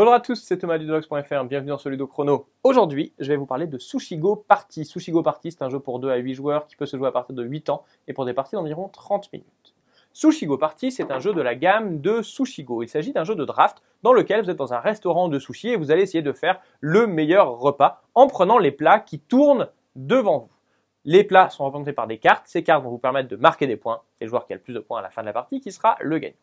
Bonjour à tous, c'est Thomas Ludox.fr, bienvenue dans ce Ludo Chrono. Aujourd'hui, je vais vous parler de Sushigo Party. Sushigo Party, c'est un jeu pour 2 à 8 joueurs qui peut se jouer à partir de 8 ans et pour des parties d'environ 30 minutes. Sushigo Party, c'est un jeu de la gamme de Sushigo. Il s'agit d'un jeu de draft dans lequel vous êtes dans un restaurant de sushi et vous allez essayer de faire le meilleur repas en prenant les plats qui tournent devant vous. Les plats sont représentés par des cartes. Ces cartes vont vous permettre de marquer des points. et le joueur qui a le plus de points à la fin de la partie qui sera le gagnant.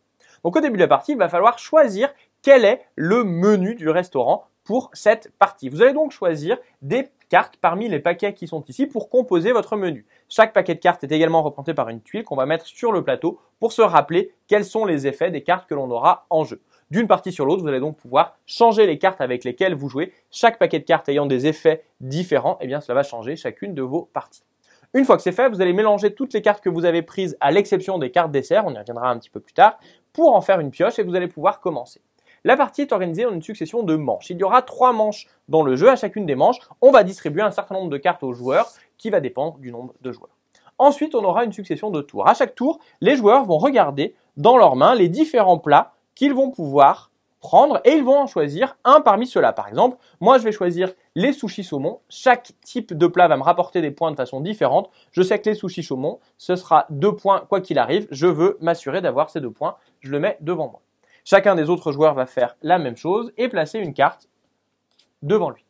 Donc au début de la partie, il va falloir choisir quel est le menu du restaurant pour cette partie. Vous allez donc choisir des cartes parmi les paquets qui sont ici pour composer votre menu. Chaque paquet de cartes est également représenté par une tuile qu'on va mettre sur le plateau pour se rappeler quels sont les effets des cartes que l'on aura en jeu. D'une partie sur l'autre, vous allez donc pouvoir changer les cartes avec lesquelles vous jouez. Chaque paquet de cartes ayant des effets différents, et eh bien cela va changer chacune de vos parties. Une fois que c'est fait, vous allez mélanger toutes les cartes que vous avez prises à l'exception des cartes dessert, on y reviendra un petit peu plus tard, pour en faire une pioche et vous allez pouvoir commencer. La partie est organisée en une succession de manches. Il y aura trois manches dans le jeu. À chacune des manches, on va distribuer un certain nombre de cartes aux joueurs qui va dépendre du nombre de joueurs. Ensuite, on aura une succession de tours. À chaque tour, les joueurs vont regarder dans leurs mains les différents plats qu'ils vont pouvoir prendre et ils vont en choisir un parmi ceux-là. Par exemple, moi je vais choisir les sushis saumon. Chaque type de plat va me rapporter des points de façon différente. Je sais que les sushis saumon, ce sera deux points quoi qu'il arrive. Je veux m'assurer d'avoir ces deux points. Je le mets devant moi. Chacun des autres joueurs va faire la même chose et placer une carte devant lui.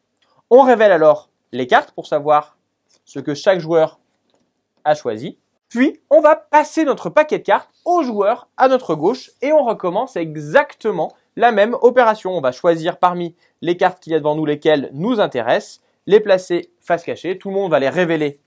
On révèle alors les cartes pour savoir ce que chaque joueur a choisi. Puis, on va passer notre paquet de cartes au joueur à notre gauche et on recommence exactement la même opération. On va choisir parmi les cartes qu'il y a devant nous lesquelles nous intéressent, les placer face cachée. Tout le monde va les révéler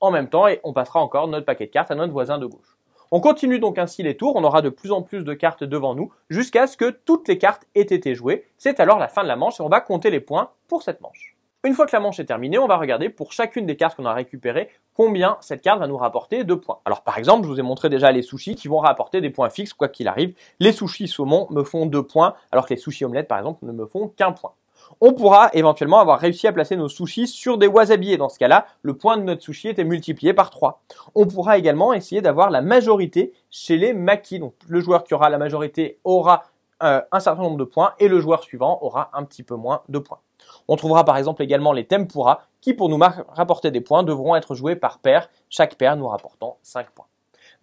en même temps et on passera encore notre paquet de cartes à notre voisin de gauche. On continue donc ainsi les tours, on aura de plus en plus de cartes devant nous jusqu'à ce que toutes les cartes aient été jouées. C'est alors la fin de la manche et on va compter les points pour cette manche. Une fois que la manche est terminée, on va regarder pour chacune des cartes qu'on a récupérées combien cette carte va nous rapporter de points. Alors par exemple, je vous ai montré déjà les sushis qui vont rapporter des points fixes quoi qu'il arrive. Les sushis saumon me font 2 points alors que les sushis omelettes par exemple ne me font qu'un point on pourra éventuellement avoir réussi à placer nos sushis sur des wasabi et dans ce cas-là, le point de notre sushi était multiplié par 3. On pourra également essayer d'avoir la majorité chez les maquis. Donc le joueur qui aura la majorité aura euh, un certain nombre de points et le joueur suivant aura un petit peu moins de points. On trouvera par exemple également les tempura qui pour nous rapporter des points devront être joués par paire, chaque paire nous rapportant 5 points.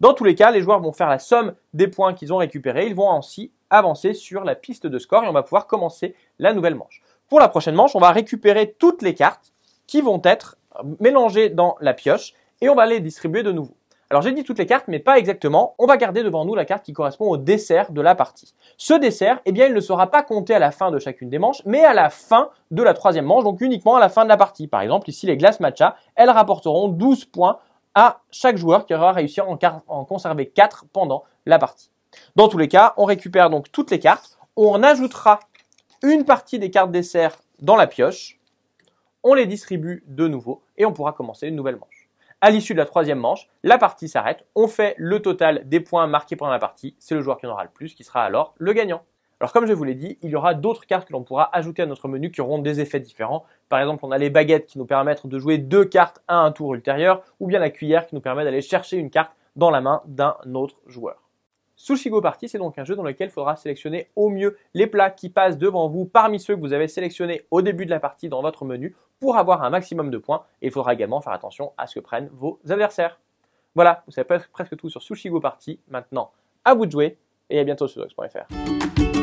Dans tous les cas, les joueurs vont faire la somme des points qu'ils ont récupérés, ils vont ainsi avancer sur la piste de score et on va pouvoir commencer la nouvelle manche. Pour la prochaine manche, on va récupérer toutes les cartes qui vont être mélangées dans la pioche et on va les distribuer de nouveau. Alors j'ai dit toutes les cartes, mais pas exactement. On va garder devant nous la carte qui correspond au dessert de la partie. Ce dessert, eh bien, il ne sera pas compté à la fin de chacune des manches, mais à la fin de la troisième manche, donc uniquement à la fin de la partie. Par exemple, ici, les glaces matcha, elles rapporteront 12 points à chaque joueur qui aura réussi à en, conserver 4 pendant la partie. Dans tous les cas, on récupère donc toutes les cartes, on ajoutera une partie des cartes dessert dans la pioche, on les distribue de nouveau et on pourra commencer une nouvelle manche. À l'issue de la troisième manche, la partie s'arrête, on fait le total des points marqués pendant la partie, c'est le joueur qui en aura le plus qui sera alors le gagnant. Alors comme je vous l'ai dit, il y aura d'autres cartes que l'on pourra ajouter à notre menu qui auront des effets différents. Par exemple, on a les baguettes qui nous permettent de jouer deux cartes à un tour ultérieur, ou bien la cuillère qui nous permet d'aller chercher une carte dans la main d'un autre joueur. Sushigo Party, c'est donc un jeu dans lequel il faudra sélectionner au mieux les plats qui passent devant vous parmi ceux que vous avez sélectionnés au début de la partie dans votre menu pour avoir un maximum de points et il faudra également faire attention à ce que prennent vos adversaires. Voilà, vous savez presque tout sur Sushigo Party. Maintenant, à vous de jouer et à bientôt sur Docs.fr.